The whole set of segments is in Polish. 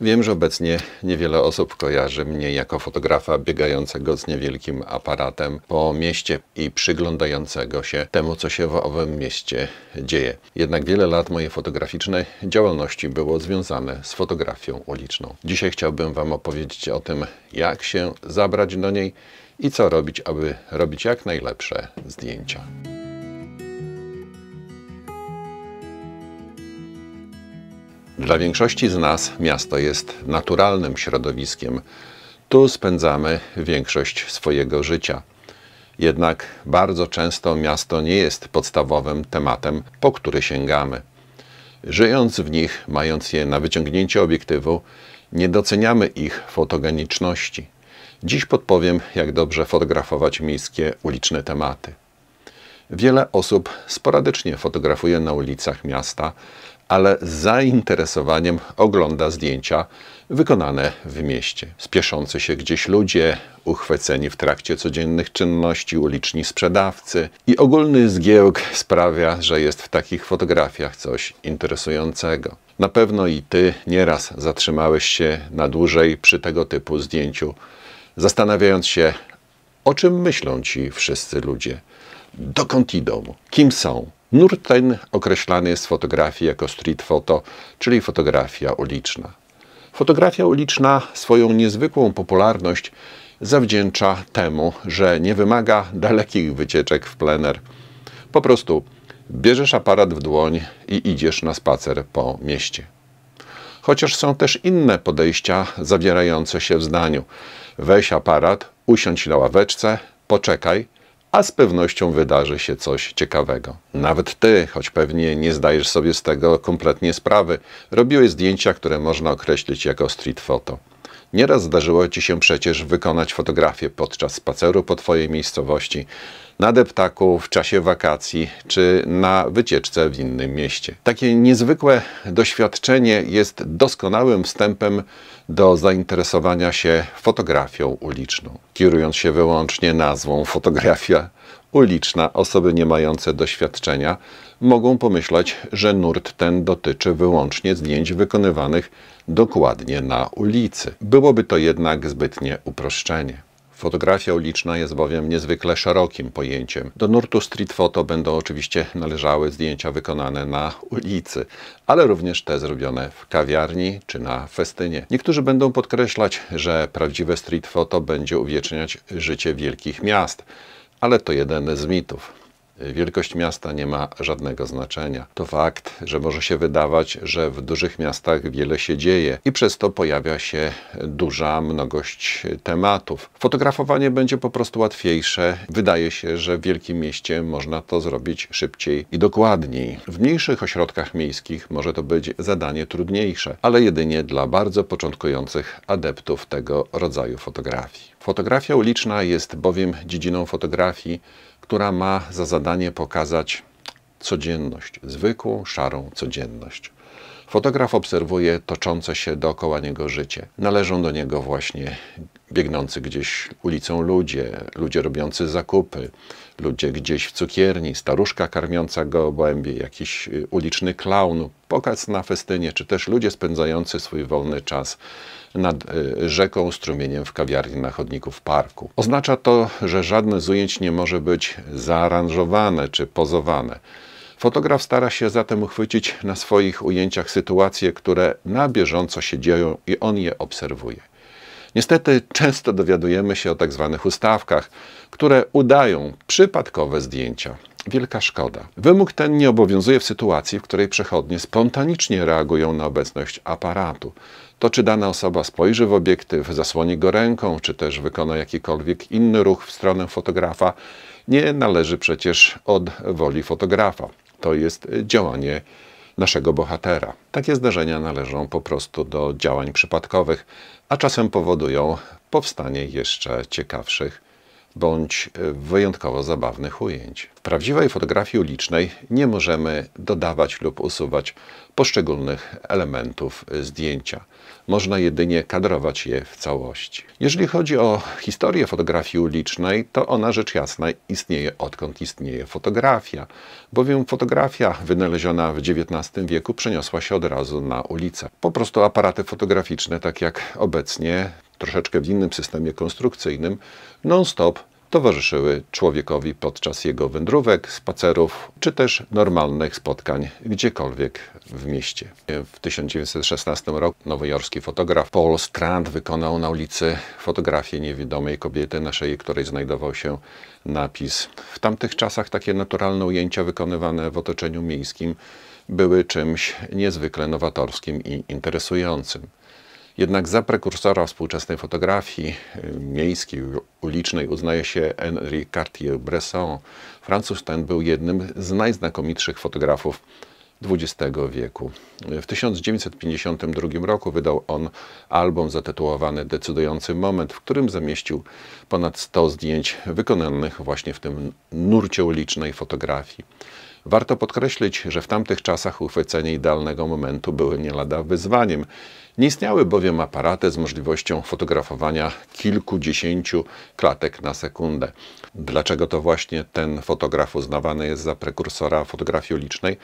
Wiem, że obecnie niewiele osób kojarzy mnie jako fotografa biegającego z niewielkim aparatem po mieście i przyglądającego się temu, co się w owym mieście dzieje. Jednak wiele lat mojej fotograficznej działalności było związane z fotografią uliczną. Dzisiaj chciałbym Wam opowiedzieć o tym, jak się zabrać do niej i co robić, aby robić jak najlepsze zdjęcia. Dla większości z nas miasto jest naturalnym środowiskiem. Tu spędzamy większość swojego życia. Jednak bardzo często miasto nie jest podstawowym tematem, po który sięgamy. Żyjąc w nich, mając je na wyciągnięcie obiektywu, nie doceniamy ich fotogeniczności. Dziś podpowiem, jak dobrze fotografować miejskie uliczne tematy. Wiele osób sporadycznie fotografuje na ulicach miasta, ale z zainteresowaniem ogląda zdjęcia wykonane w mieście. Spieszący się gdzieś ludzie, uchwyceni w trakcie codziennych czynności uliczni sprzedawcy i ogólny zgiełk sprawia, że jest w takich fotografiach coś interesującego. Na pewno i ty nieraz zatrzymałeś się na dłużej przy tego typu zdjęciu, zastanawiając się, o czym myślą ci wszyscy ludzie, dokąd idą, kim są, Nurt ten określany jest w fotografii jako street photo, czyli fotografia uliczna. Fotografia uliczna swoją niezwykłą popularność zawdzięcza temu, że nie wymaga dalekich wycieczek w plener. Po prostu bierzesz aparat w dłoń i idziesz na spacer po mieście. Chociaż są też inne podejścia zawierające się w zdaniu. Weź aparat, usiądź na ławeczce, poczekaj, a z pewnością wydarzy się coś ciekawego. Nawet ty, choć pewnie nie zdajesz sobie z tego kompletnie sprawy, robiłeś zdjęcia, które można określić jako street photo. Nieraz zdarzyło ci się przecież wykonać fotografię podczas spaceru po twojej miejscowości, na deptaku, w czasie wakacji czy na wycieczce w innym mieście. Takie niezwykłe doświadczenie jest doskonałym wstępem do zainteresowania się fotografią uliczną, kierując się wyłącznie nazwą fotografia uliczna, osoby nie mające doświadczenia mogą pomyśleć, że nurt ten dotyczy wyłącznie zdjęć wykonywanych dokładnie na ulicy. Byłoby to jednak zbytnie uproszczenie. Fotografia uliczna jest bowiem niezwykle szerokim pojęciem. Do nurtu street photo będą oczywiście należały zdjęcia wykonane na ulicy, ale również te zrobione w kawiarni czy na festynie. Niektórzy będą podkreślać, że prawdziwe street photo będzie uwieczniać życie wielkich miast, ale to jeden z mitów. Wielkość miasta nie ma żadnego znaczenia. To fakt, że może się wydawać, że w dużych miastach wiele się dzieje i przez to pojawia się duża mnogość tematów. Fotografowanie będzie po prostu łatwiejsze. Wydaje się, że w wielkim mieście można to zrobić szybciej i dokładniej. W mniejszych ośrodkach miejskich może to być zadanie trudniejsze, ale jedynie dla bardzo początkujących adeptów tego rodzaju fotografii. Fotografia uliczna jest bowiem dziedziną fotografii, która ma za zadanie pokazać codzienność, zwykłą, szarą codzienność. Fotograf obserwuje toczące się dookoła niego życie. Należą do niego właśnie biegnący gdzieś ulicą ludzie, ludzie robiący zakupy, ludzie gdzieś w cukierni, staruszka karmiąca gołębie, jakiś y, uliczny klaun, pokaz na festynie, czy też ludzie spędzający swój wolny czas nad y, rzeką, strumieniem w kawiarni na chodniku w parku. Oznacza to, że żadne z ujęć nie może być zaaranżowane czy pozowane. Fotograf stara się zatem uchwycić na swoich ujęciach sytuacje, które na bieżąco się dzieją i on je obserwuje. Niestety często dowiadujemy się o tak zwanych ustawkach, które udają przypadkowe zdjęcia. Wielka szkoda. Wymóg ten nie obowiązuje w sytuacji, w której przechodnie spontanicznie reagują na obecność aparatu. To, czy dana osoba spojrzy w obiektyw, zasłoni go ręką, czy też wykona jakikolwiek inny ruch w stronę fotografa, nie należy przecież od woli fotografa. To jest działanie naszego bohatera. Takie zdarzenia należą po prostu do działań przypadkowych, a czasem powodują powstanie jeszcze ciekawszych bądź wyjątkowo zabawnych ujęć. W prawdziwej fotografii ulicznej nie możemy dodawać lub usuwać poszczególnych elementów zdjęcia. Można jedynie kadrować je w całości. Jeżeli chodzi o historię fotografii ulicznej, to ona rzecz jasna istnieje odkąd istnieje fotografia, bowiem fotografia wynaleziona w XIX wieku przeniosła się od razu na ulicę. Po prostu aparaty fotograficzne, tak jak obecnie troszeczkę w innym systemie konstrukcyjnym, non-stop towarzyszyły człowiekowi podczas jego wędrówek, spacerów czy też normalnych spotkań gdziekolwiek w mieście. W 1916 roku nowojorski fotograf Paul Strand wykonał na ulicy fotografię niewidomej kobiety, na szyi której znajdował się napis. W tamtych czasach takie naturalne ujęcia wykonywane w otoczeniu miejskim były czymś niezwykle nowatorskim i interesującym. Jednak za prekursora współczesnej fotografii y, miejskiej, ulicznej uznaje się Henri Cartier-Bresson. Francuz ten był jednym z najznakomitszych fotografów XX wieku. W 1952 roku wydał on album zatytułowany Decydujący Moment, w którym zamieścił ponad 100 zdjęć wykonanych właśnie w tym nurcie ulicznej fotografii. Warto podkreślić, że w tamtych czasach uchwycenie idealnego momentu było nie lada wyzwaniem. Nie istniały bowiem aparaty z możliwością fotografowania kilkudziesięciu klatek na sekundę. Dlaczego to właśnie ten fotograf uznawany jest za prekursora fotografii ulicznej?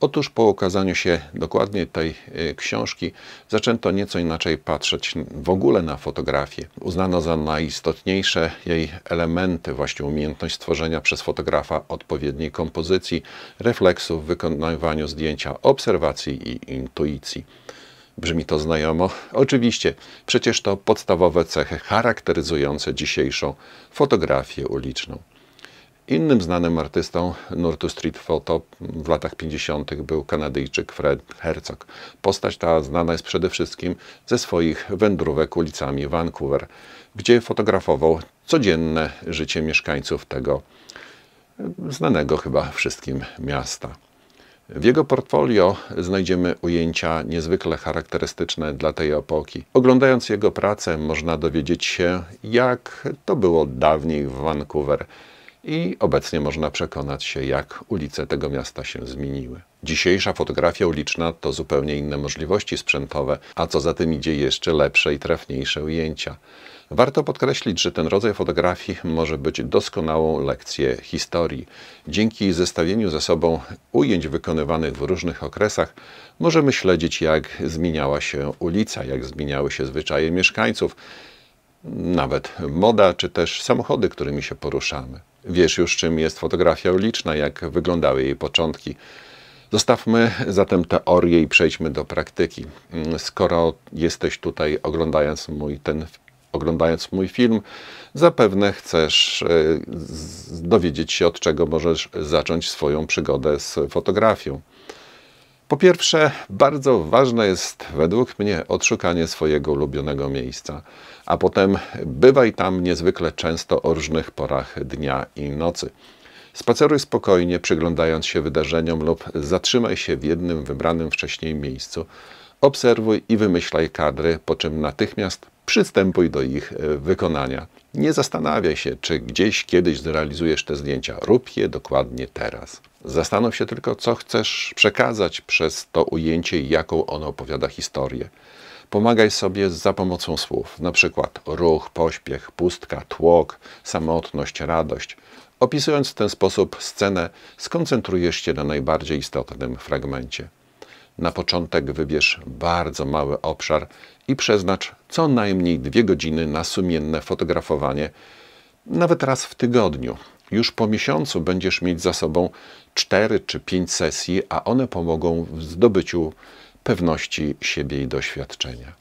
Otóż po ukazaniu się dokładnie tej y, książki zaczęto nieco inaczej patrzeć w ogóle na fotografię. Uznano za najistotniejsze jej elementy właśnie umiejętność stworzenia przez fotografa odpowiedniej kompozycji, refleksów w wykonywaniu zdjęcia, obserwacji i intuicji. Brzmi to znajomo? Oczywiście, przecież to podstawowe cechy charakteryzujące dzisiejszą fotografię uliczną. Innym znanym artystą nurtu street photo w latach 50. był Kanadyjczyk Fred Herzog. Postać ta znana jest przede wszystkim ze swoich wędrówek ulicami Vancouver, gdzie fotografował codzienne życie mieszkańców tego e, znanego chyba wszystkim miasta. W jego portfolio znajdziemy ujęcia niezwykle charakterystyczne dla tej epoki. Oglądając jego pracę można dowiedzieć się, jak to było dawniej w Vancouver i obecnie można przekonać się, jak ulice tego miasta się zmieniły. Dzisiejsza fotografia uliczna to zupełnie inne możliwości sprzętowe, a co za tym idzie jeszcze lepsze i trafniejsze ujęcia. Warto podkreślić, że ten rodzaj fotografii może być doskonałą lekcję historii. Dzięki zestawieniu ze sobą ujęć wykonywanych w różnych okresach możemy śledzić, jak zmieniała się ulica, jak zmieniały się zwyczaje mieszkańców, nawet moda czy też samochody, którymi się poruszamy. Wiesz już, czym jest fotografia uliczna, jak wyglądały jej początki. Zostawmy zatem teorię i przejdźmy do praktyki. Skoro jesteś tutaj oglądając mój ten oglądając mój film, zapewne chcesz e, dowiedzieć się, od czego możesz zacząć swoją przygodę z fotografią. Po pierwsze, bardzo ważne jest według mnie odszukanie swojego ulubionego miejsca, a potem bywaj tam niezwykle często o różnych porach dnia i nocy. Spaceruj spokojnie, przyglądając się wydarzeniom lub zatrzymaj się w jednym wybranym wcześniej miejscu. Obserwuj i wymyślaj kadry, po czym natychmiast przystępuj do ich e, wykonania. Nie zastanawiaj się, czy gdzieś kiedyś zrealizujesz te zdjęcia. Rób je dokładnie teraz. Zastanów się tylko, co chcesz przekazać przez to ujęcie i jaką ono opowiada historię. Pomagaj sobie za pomocą słów, na przykład ruch, pośpiech, pustka, tłok, samotność, radość. Opisując w ten sposób scenę, skoncentrujesz się na najbardziej istotnym fragmencie. Na początek wybierz bardzo mały obszar i przeznacz co najmniej dwie godziny na sumienne fotografowanie, nawet raz w tygodniu. Już po miesiącu będziesz mieć za sobą 4 czy 5 sesji, a one pomogą w zdobyciu pewności siebie i doświadczenia.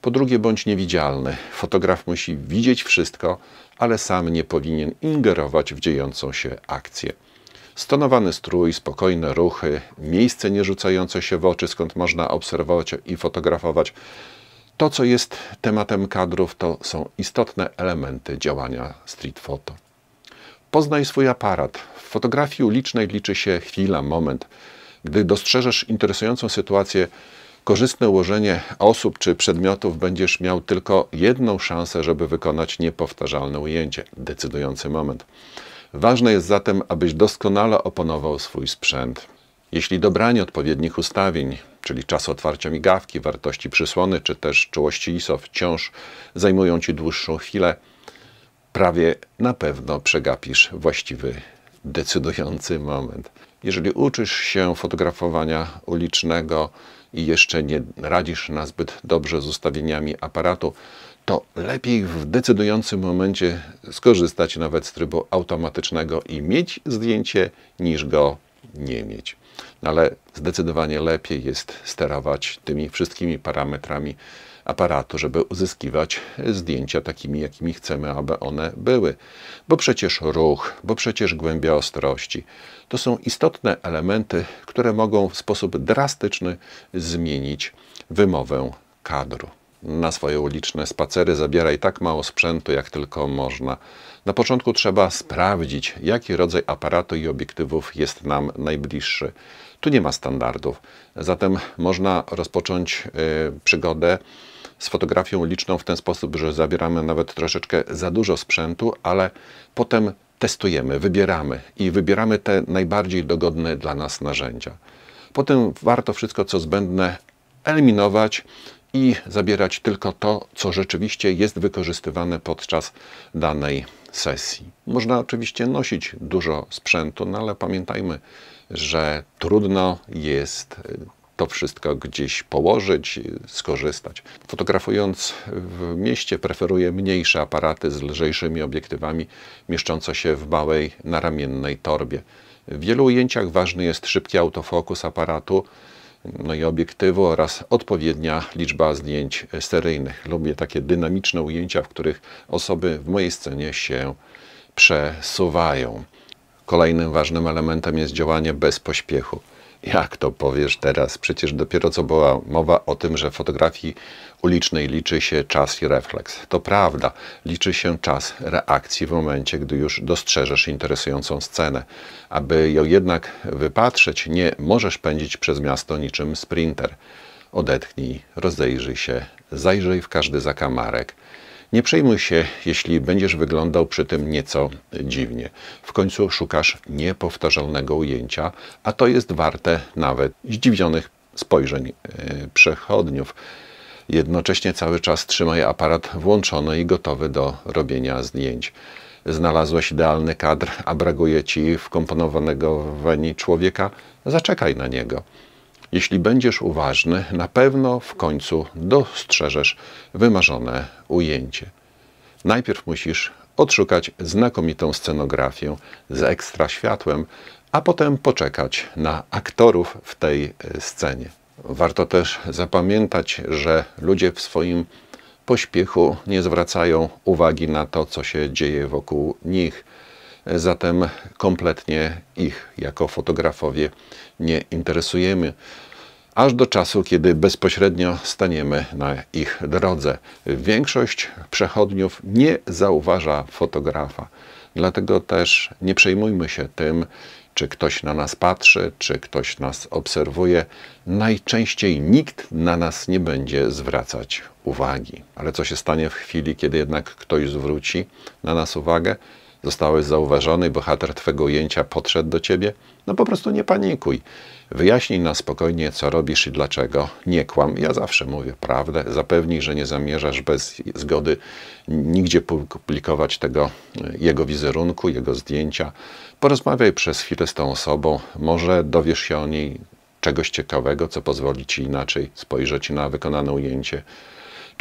Po drugie, bądź niewidzialny. Fotograf musi widzieć wszystko, ale sam nie powinien ingerować w dziejącą się akcję. Stonowany strój, spokojne ruchy, miejsce nie rzucające się w oczy, skąd można obserwować i fotografować. To, co jest tematem kadrów, to są istotne elementy działania street photo. Poznaj swój aparat. W fotografii ulicznej liczy się chwila, moment. Gdy dostrzeżesz interesującą sytuację, korzystne ułożenie osób czy przedmiotów, będziesz miał tylko jedną szansę, żeby wykonać niepowtarzalne ujęcie, decydujący moment. Ważne jest zatem, abyś doskonale oponował swój sprzęt. Jeśli dobranie odpowiednich ustawień, czyli czas otwarcia migawki, wartości przysłony czy też czułości ISO wciąż zajmują Ci dłuższą chwilę, prawie na pewno przegapisz właściwy, decydujący moment. Jeżeli uczysz się fotografowania ulicznego i jeszcze nie radzisz na zbyt dobrze z ustawieniami aparatu, to lepiej w decydującym momencie skorzystać nawet z trybu automatycznego i mieć zdjęcie niż go nie mieć. No ale zdecydowanie lepiej jest sterować tymi wszystkimi parametrami aparatu, żeby uzyskiwać zdjęcia takimi, jakimi chcemy, aby one były. Bo przecież ruch, bo przecież głębia ostrości to są istotne elementy, które mogą w sposób drastyczny zmienić wymowę kadru. Na swoje uliczne spacery zabieraj tak mało sprzętu, jak tylko można. Na początku trzeba sprawdzić, jaki rodzaj aparatu i obiektywów jest nam najbliższy. Tu nie ma standardów, zatem można rozpocząć y, przygodę z fotografią liczną w ten sposób, że zabieramy nawet troszeczkę za dużo sprzętu, ale potem testujemy, wybieramy i wybieramy te najbardziej dogodne dla nas narzędzia. Potem warto wszystko, co zbędne, eliminować i zabierać tylko to, co rzeczywiście jest wykorzystywane podczas danej sesji. Można oczywiście nosić dużo sprzętu, no ale pamiętajmy, że trudno jest to wszystko gdzieś położyć, skorzystać. Fotografując w mieście preferuję mniejsze aparaty z lżejszymi obiektywami mieszczące się w małej, naramiennej torbie. W wielu ujęciach ważny jest szybki autofokus aparatu, no i obiektywu oraz odpowiednia liczba zdjęć seryjnych. Lubię takie dynamiczne ujęcia, w których osoby w mojej scenie się przesuwają. Kolejnym ważnym elementem jest działanie bez pośpiechu. Jak to powiesz teraz? Przecież dopiero co była mowa o tym, że w fotografii ulicznej liczy się czas i refleks. To prawda, liczy się czas reakcji w momencie, gdy już dostrzeżesz interesującą scenę. Aby ją jednak wypatrzeć, nie możesz pędzić przez miasto niczym sprinter. Odetchnij, rozejrzyj się, zajrzyj w każdy zakamarek. Nie przejmuj się, jeśli będziesz wyglądał przy tym nieco dziwnie. W końcu szukasz niepowtarzalnego ujęcia, a to jest warte nawet zdziwionych spojrzeń e, przechodniów. Jednocześnie cały czas trzymaj aparat włączony i gotowy do robienia zdjęć. Znalazłeś idealny kadr, a brakuje ci wkomponowanego weń człowieka? Zaczekaj na niego. Jeśli będziesz uważny, na pewno w końcu dostrzeżesz wymarzone ujęcie. Najpierw musisz odszukać znakomitą scenografię z ekstra światłem, a potem poczekać na aktorów w tej e, scenie. Warto też zapamiętać, że ludzie w swoim pośpiechu nie zwracają uwagi na to, co się dzieje wokół nich. E, zatem kompletnie ich jako fotografowie nie interesujemy, aż do czasu, kiedy bezpośrednio staniemy na ich drodze. Większość przechodniów nie zauważa fotografa. Dlatego też nie przejmujmy się tym, czy ktoś na nas patrzy, czy ktoś nas obserwuje. Najczęściej nikt na nas nie będzie zwracać uwagi. Ale co się stanie w chwili, kiedy jednak ktoś zwróci na nas uwagę? Zostałeś zauważony, bohater twego ujęcia podszedł do ciebie? No po prostu nie panikuj. Wyjaśnij na spokojnie, co robisz i dlaczego. Nie kłam, ja zawsze mówię prawdę. Zapewnij, że nie zamierzasz bez zgody nigdzie publikować tego e, jego wizerunku, jego zdjęcia. Porozmawiaj przez chwilę z tą osobą. Może dowiesz się o niej czegoś ciekawego, co pozwoli ci inaczej spojrzeć na wykonane ujęcie.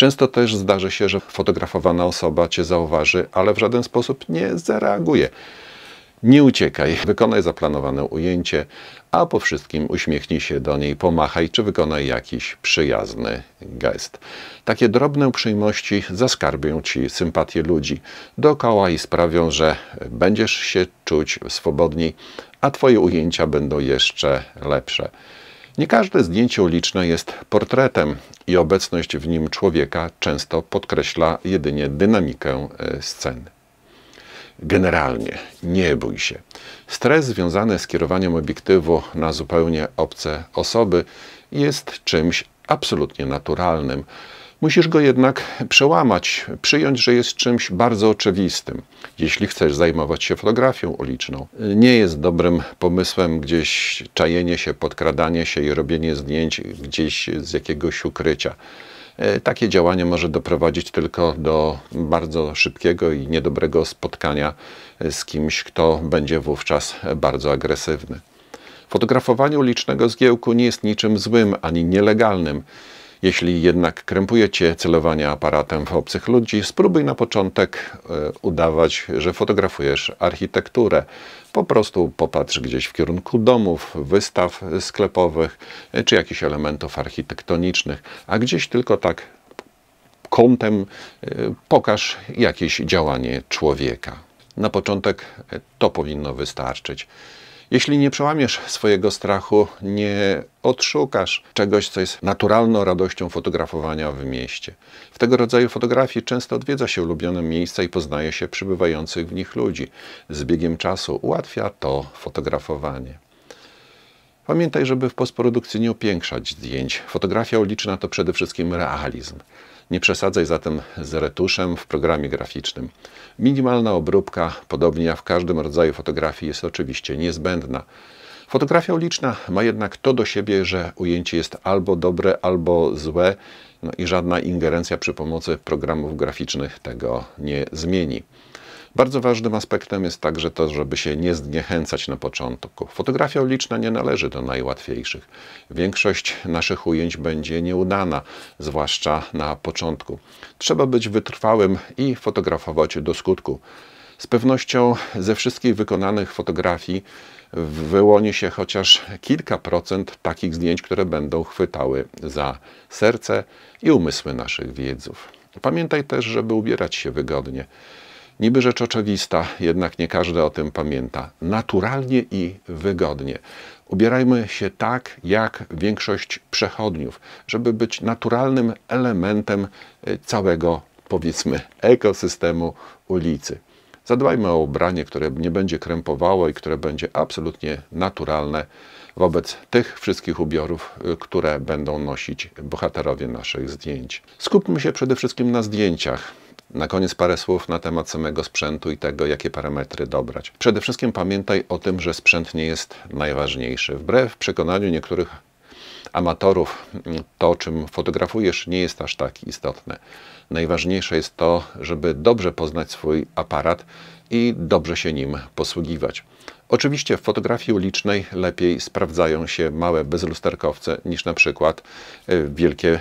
Często też zdarzy się, że fotografowana osoba cię zauważy, ale w żaden sposób nie zareaguje. Nie uciekaj, wykonaj zaplanowane ujęcie, a po wszystkim uśmiechnij się do niej, pomachaj czy wykonaj jakiś przyjazny gest. Takie drobne uprzejmości zaskarbią ci sympatię ludzi dookoła i sprawią, że będziesz się czuć swobodniej, a twoje ujęcia będą jeszcze lepsze. Nie każde zdjęcie uliczne jest portretem i obecność w nim człowieka często podkreśla jedynie dynamikę e, sceny. Generalnie nie bój się. Stres związany z kierowaniem obiektywu na zupełnie obce osoby jest czymś absolutnie naturalnym. Musisz go jednak przełamać, przyjąć, że jest czymś bardzo oczywistym. Jeśli chcesz zajmować się fotografią uliczną, nie jest dobrym pomysłem gdzieś czajenie się, podkradanie się i robienie zdjęć gdzieś z jakiegoś ukrycia. E, takie działanie może doprowadzić tylko do bardzo szybkiego i niedobrego spotkania z kimś, kto będzie wówczas bardzo agresywny. Fotografowanie ulicznego zgiełku nie jest niczym złym ani nielegalnym. Jeśli jednak krępujecie celowanie aparatem w obcych ludzi, spróbuj na początek e, udawać, że fotografujesz architekturę. Po prostu popatrz gdzieś w kierunku domów, wystaw sklepowych e, czy jakichś elementów architektonicznych, a gdzieś tylko tak kątem e, pokaż jakieś działanie człowieka. Na początek to powinno wystarczyć. Jeśli nie przełamiesz swojego strachu, nie odszukasz czegoś, co jest naturalną radością fotografowania w mieście. W tego rodzaju fotografii często odwiedza się ulubione miejsca i poznaje się przybywających w nich ludzi. Z biegiem czasu ułatwia to fotografowanie. Pamiętaj, żeby w postprodukcji nie upiększać zdjęć. Fotografia uliczna to przede wszystkim realizm. Nie przesadzaj zatem z retuszem w programie graficznym. Minimalna obróbka, podobnie jak w każdym rodzaju fotografii, jest oczywiście niezbędna. Fotografia uliczna ma jednak to do siebie, że ujęcie jest albo dobre, albo złe no i żadna ingerencja przy pomocy programów graficznych tego nie zmieni. Bardzo ważnym aspektem jest także to, żeby się nie zniechęcać na początku. Fotografia uliczna nie należy do najłatwiejszych. Większość naszych ujęć będzie nieudana, zwłaszcza na początku. Trzeba być wytrwałym i fotografować do skutku. Z pewnością ze wszystkich wykonanych fotografii wyłoni się chociaż kilka procent takich zdjęć, które będą chwytały za serce i umysły naszych widzów. Pamiętaj też, żeby ubierać się wygodnie. Niby rzecz oczywista, jednak nie każdy o tym pamięta. Naturalnie i wygodnie. Ubierajmy się tak, jak większość przechodniów, żeby być naturalnym elementem e, całego, powiedzmy, ekosystemu ulicy. Zadbajmy o ubranie, które nie będzie krępowało i które będzie absolutnie naturalne wobec tych wszystkich ubiorów, e, które będą nosić bohaterowie naszych zdjęć. Skupmy się przede wszystkim na zdjęciach. Na koniec parę słów na temat samego sprzętu i tego, jakie parametry dobrać. Przede wszystkim pamiętaj o tym, że sprzęt nie jest najważniejszy. Wbrew przekonaniu niektórych amatorów, to czym fotografujesz nie jest aż tak istotne. Najważniejsze jest to, żeby dobrze poznać swój aparat, i dobrze się nim posługiwać. Oczywiście w fotografii ulicznej lepiej sprawdzają się małe bezlusterkowce niż na przykład e, wielkie e,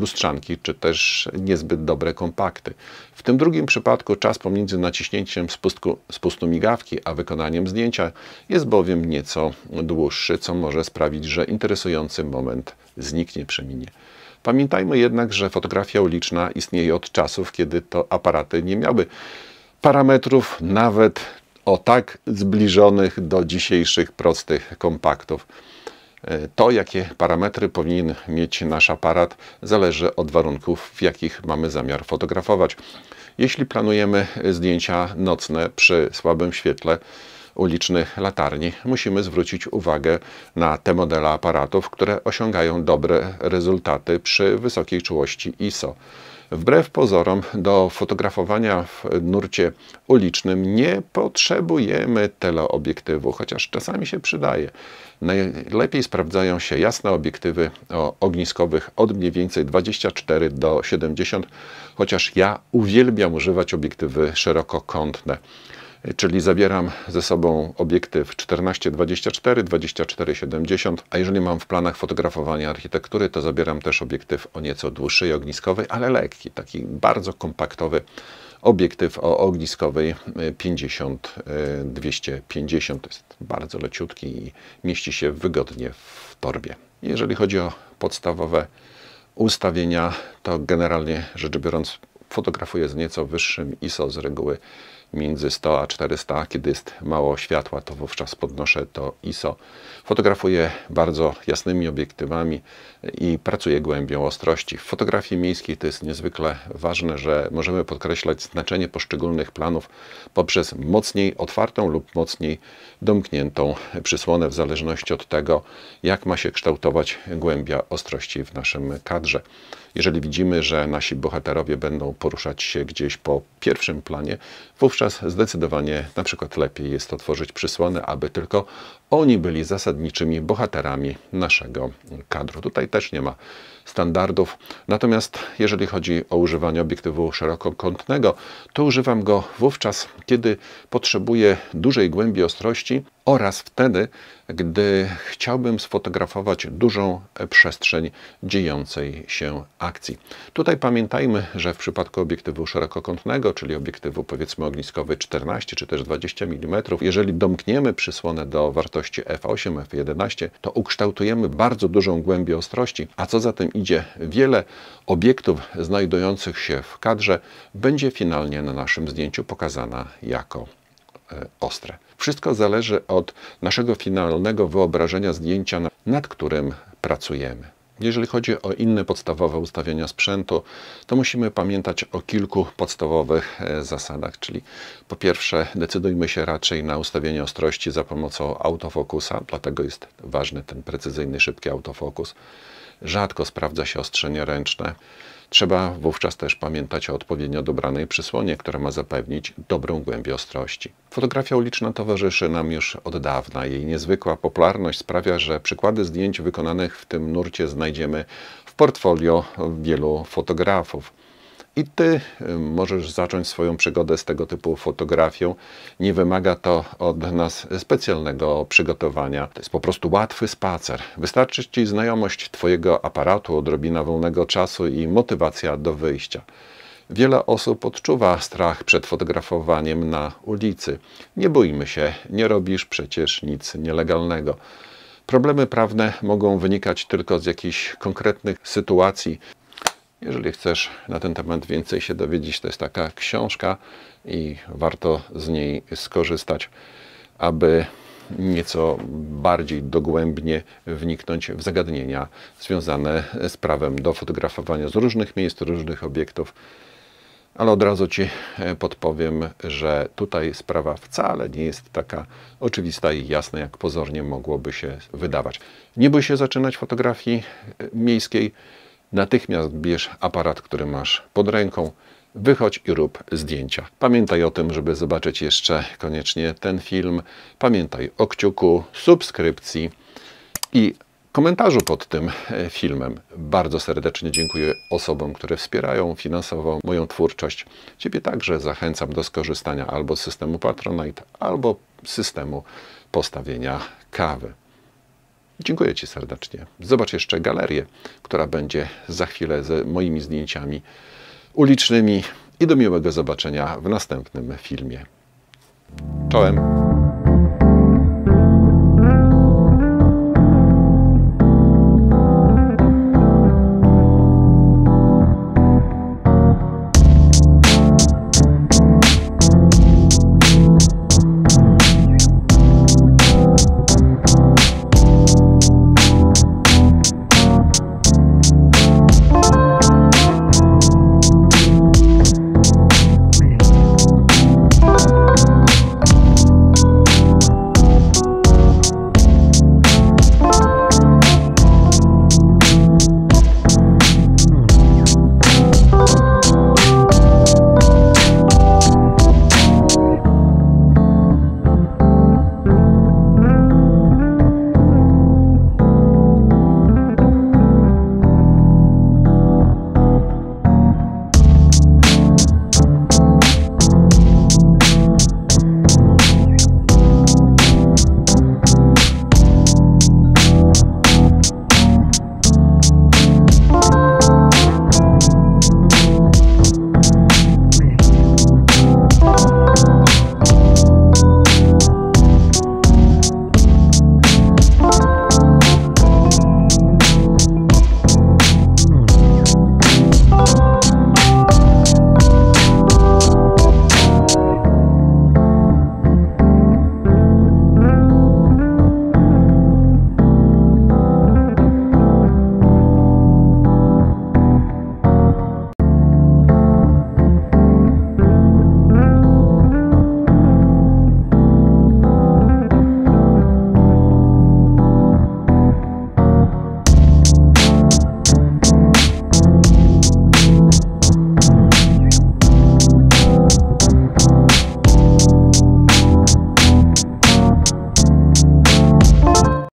lustrzanki czy też niezbyt dobre kompakty. W tym drugim przypadku czas pomiędzy naciśnięciem spustku, spustu migawki a wykonaniem zdjęcia jest bowiem nieco dłuższy, co może sprawić, że interesujący moment zniknie, przeminie. Pamiętajmy jednak, że fotografia uliczna istnieje od czasów, kiedy to aparaty nie miały parametrów, nawet o tak zbliżonych do dzisiejszych prostych kompaktów. E, to, jakie parametry powinien mieć nasz aparat, zależy od warunków, w jakich mamy zamiar fotografować. Jeśli planujemy zdjęcia nocne przy słabym świetle ulicznych latarni, musimy zwrócić uwagę na te modele aparatów, które osiągają dobre rezultaty przy wysokiej czułości ISO. Wbrew pozorom, do fotografowania w nurcie ulicznym nie potrzebujemy teleobiektywu, chociaż czasami się przydaje. Najlepiej sprawdzają się jasne obiektywy ogniskowych od mniej więcej 24 do 70, chociaż ja uwielbiam używać obiektywy szerokokątne czyli zabieram ze sobą obiektyw 1424, 2470, a jeżeli mam w planach fotografowania architektury, to zabieram też obiektyw o nieco dłuższej ogniskowej, ale lekki, taki bardzo kompaktowy obiektyw o ogniskowej 50-250. Y, y, to jest bardzo leciutki i mieści się wygodnie w torbie. Jeżeli chodzi o podstawowe ustawienia, to generalnie rzecz biorąc fotografuję z nieco wyższym ISO z reguły między 100 a 400, kiedy jest mało światła, to wówczas podnoszę to ISO. Fotografuję bardzo jasnymi obiektywami i pracuję głębią ostrości. W fotografii miejskiej to jest niezwykle ważne, że możemy podkreślać znaczenie poszczególnych planów poprzez mocniej otwartą lub mocniej domkniętą przysłonę, w zależności od tego, jak ma się kształtować głębia ostrości w naszym kadrze. Jeżeli widzimy, że nasi bohaterowie będą poruszać się gdzieś po pierwszym planie, wówczas wówczas zdecydowanie na przykład lepiej jest otworzyć przysłony, aby tylko oni byli zasadniczymi bohaterami naszego kadru. Tutaj też nie ma standardów. Natomiast jeżeli chodzi o używanie obiektywu szerokokątnego, to używam go wówczas, kiedy potrzebuję dużej głębi ostrości oraz wtedy, gdy chciałbym sfotografować dużą przestrzeń dziejącej się akcji. Tutaj pamiętajmy, że w przypadku obiektywu szerokokątnego, czyli obiektywu powiedzmy ogniskowy 14 czy też 20 mm, jeżeli domkniemy przysłonę do wartości wartości F8, F11, to ukształtujemy bardzo dużą głębię ostrości, a co za tym idzie, wiele obiektów znajdujących się w kadrze będzie finalnie na naszym zdjęciu pokazana jako e, ostre. Wszystko zależy od naszego finalnego wyobrażenia zdjęcia, nad którym pracujemy. Jeżeli chodzi o inne podstawowe ustawienia sprzętu, to musimy pamiętać o kilku podstawowych e, zasadach, czyli po pierwsze decydujmy się raczej na ustawienie ostrości za pomocą autofokusa, dlatego jest ważny ten precyzyjny, szybki autofokus. Rzadko sprawdza się ostrzenie ręczne. Trzeba wówczas też pamiętać o odpowiednio dobranej przysłonie, która ma zapewnić dobrą głębię ostrości. Fotografia uliczna towarzyszy nam już od dawna. Jej niezwykła popularność sprawia, że przykłady zdjęć wykonanych w tym nurcie znajdziemy w portfolio wielu fotografów i Ty y, możesz zacząć swoją przygodę z tego typu fotografią. Nie wymaga to od nas specjalnego przygotowania. To jest po prostu łatwy spacer. Wystarczy Ci znajomość Twojego aparatu, odrobina wolnego czasu i motywacja do wyjścia. Wiele osób odczuwa strach przed fotografowaniem na ulicy. Nie bójmy się, nie robisz przecież nic nielegalnego. Problemy prawne mogą wynikać tylko z jakichś konkretnych sytuacji, jeżeli chcesz na ten temat więcej się dowiedzieć, to jest taka książka i warto z niej skorzystać, aby nieco bardziej dogłębnie wniknąć w zagadnienia związane z prawem do fotografowania z różnych miejsc, różnych obiektów. Ale od razu Ci e, podpowiem, że tutaj sprawa wcale nie jest taka oczywista i jasna, jak pozornie mogłoby się wydawać. Nie bój się zaczynać fotografii e, miejskiej Natychmiast bierz aparat, który masz pod ręką, wychodź i rób zdjęcia. Pamiętaj o tym, żeby zobaczyć jeszcze koniecznie ten film. Pamiętaj o kciuku, subskrypcji i komentarzu pod tym e, filmem. Bardzo serdecznie dziękuję osobom, które wspierają finansowo moją twórczość. Ciebie także zachęcam do skorzystania albo z systemu Patronite, albo systemu postawienia kawy. Dziękuję Ci serdecznie. Zobacz jeszcze galerię, która będzie za chwilę z moimi zdjęciami ulicznymi i do miłego zobaczenia w następnym filmie. Czołem!